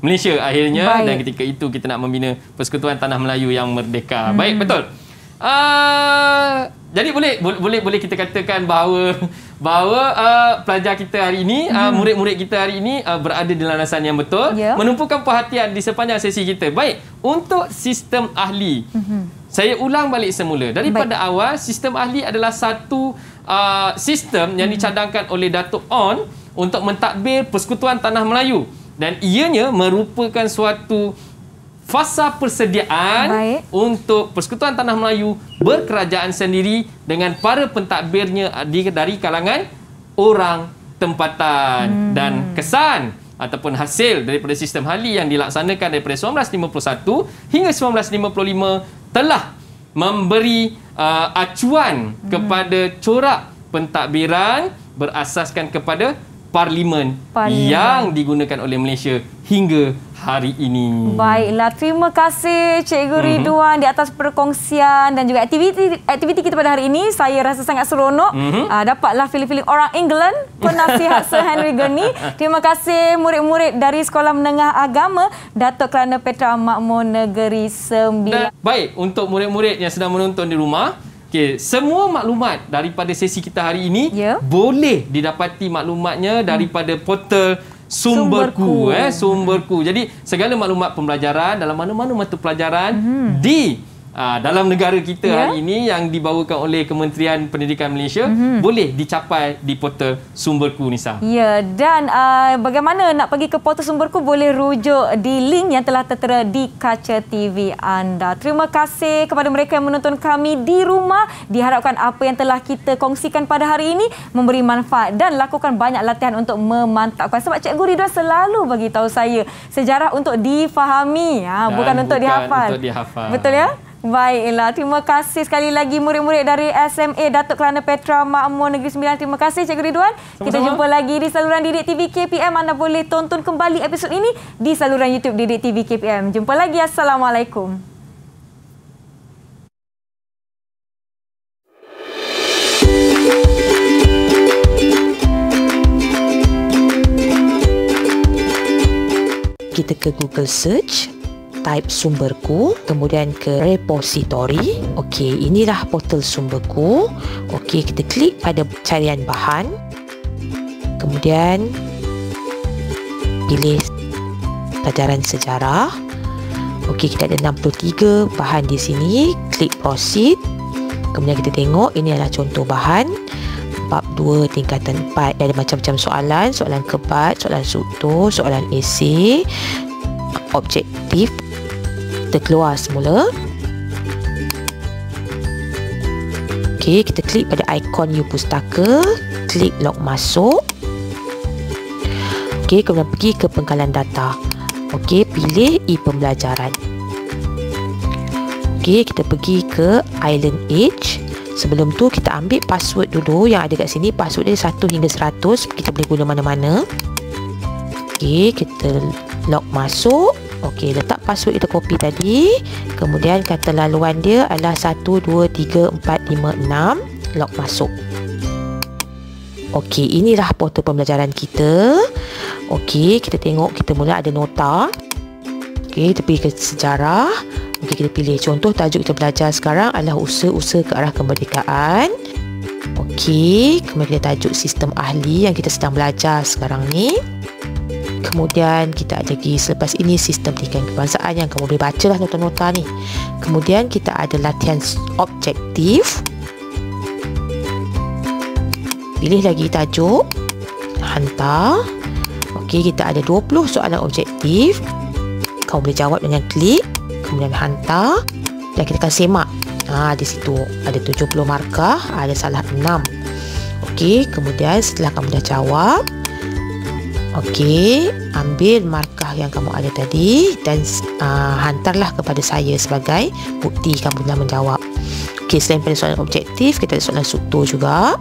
Malaysia akhirnya. Baik. Dan ketika itu kita nak membina Persekutuan Tanah Melayu yang merdeka. Hmm. Baik, betul. Uh, jadi boleh, boleh, boleh kita katakan bahawa bahawa uh, pelajar kita hari ini, uh, hmm. murid-murid kita hari ini uh, berada di landasan yang betul, yeah. menumpukan perhatian di sepanjang sesi kita. Baik, untuk sistem ahli, mm-hmm. saya ulang balik semula. Daripada Baik. awal, sistem ahli adalah satu uh, sistem yang mm-hmm. dicadangkan oleh Datuk On untuk mentadbir Persekutuan Tanah Melayu. Dan ianya merupakan suatu fasa persediaan Baik. untuk Persekutuan Tanah Melayu berkerajaan sendiri dengan para pentadbirnya dari kalangan orang tempatan hmm. dan kesan ataupun hasil daripada sistem Hali yang dilaksanakan daripada 1951 hingga 1955 telah memberi uh, acuan hmm. kepada corak pentadbiran berasaskan kepada parlimen, parlimen yang digunakan oleh Malaysia hingga hari ini. Baiklah, terima kasih Cikgu mhm. Ridwan mm-hmm. di atas perkongsian dan juga aktiviti aktiviti kita pada hari ini. Saya rasa sangat seronok. Mm-hmm. Uh, dapatlah feeling-feeling orang England penasihat Sir Henry Gurney. Terima kasih murid-murid dari Sekolah Menengah Agama Datuk Kelana Petra Makmur Negeri Sembilan. baik, untuk murid-murid yang sedang menonton di rumah, Okay, semua maklumat daripada sesi kita hari ini yeah. boleh didapati maklumatnya hmm. daripada hmm. portal Sumberku, sumberku eh sumberku. Jadi segala maklumat pembelajaran dalam mana-mana mata pelajaran hmm. di Ah, dalam negara kita yeah. hari ini yang dibawakan oleh Kementerian Pendidikan Malaysia mm-hmm. boleh dicapai di portal Sumberku Nisa. Ya yeah. dan uh, bagaimana nak pergi ke portal Sumberku boleh rujuk di link yang telah tertera di kaca TV anda. Terima kasih kepada mereka yang menonton kami di rumah. Diharapkan apa yang telah kita kongsikan pada hari ini memberi manfaat dan lakukan banyak latihan untuk memantapkan sebab Cikgu Ridwan selalu bagi tahu saya sejarah untuk difahami ha, bukan untuk bukan dihafal. untuk dihafal. Betul ya? Baiklah, terima kasih sekali lagi murid-murid dari SMA Datuk Kelana Petra Makmur Negeri Sembilan. Terima kasih Cikgu Ridwan. Sama-sama. Kita jumpa lagi di saluran Didik TV KPM. Anda boleh tonton kembali episod ini di saluran YouTube Didik TV KPM. Jumpa lagi. Assalamualaikum. kita ke Google search type sumberku kemudian ke repository okey inilah portal sumberku okey kita klik pada carian bahan kemudian pilih pelajaran sejarah okey kita ada 63 bahan di sini klik proceed kemudian kita tengok ini adalah contoh bahan bab 2 tingkatan 4 ada macam-macam soalan soalan kebat soalan struktur soalan esei objektif kita keluar semula Okay, kita klik pada ikon you pustaka klik log masuk Okay, kemudian pergi ke pengkalan data Okay, pilih e-pembelajaran Okay, kita pergi ke island age sebelum tu kita ambil password dulu yang ada kat sini password dia 1 hingga 100 kita boleh guna mana-mana Okay, kita log masuk Okey, letak password kita copy tadi. Kemudian kata laluan dia adalah 123456 log masuk. Okey, inilah portal pembelajaran kita. Okey, kita tengok kita mula ada nota. Okey, kita pergi ke sejarah. Okey, kita pilih contoh tajuk kita belajar sekarang adalah usaha-usaha ke arah kemerdekaan. Okey, kemudian kita tajuk sistem ahli yang kita sedang belajar sekarang ni kemudian kita ada lagi selepas ini sistem tingkatan kebangsaan yang kamu boleh baca lah nota-nota ni kemudian kita ada latihan objektif pilih lagi tajuk hantar ok kita ada 20 soalan objektif kamu boleh jawab dengan klik kemudian hantar dan kita akan semak Ah di situ ada 70 markah ada salah 6 ok kemudian setelah kamu dah jawab Okey, ambil markah yang kamu ada tadi dan uh, hantarlah kepada saya sebagai bukti kamu dah menjawab. Okey, selain pada soalan objektif, kita ada soalan struktur juga.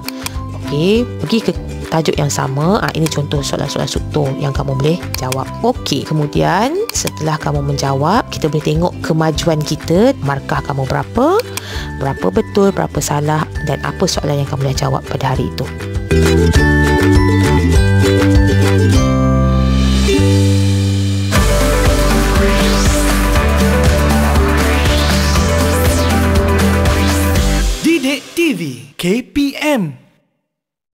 Okey, pergi ke tajuk yang sama. Ah ha, ini contoh soalan-soalan struktur yang kamu boleh jawab. Okey, kemudian setelah kamu menjawab, kita boleh tengok kemajuan kita, markah kamu berapa, berapa betul, berapa salah dan apa soalan yang kamu dah jawab pada hari itu. Música KPM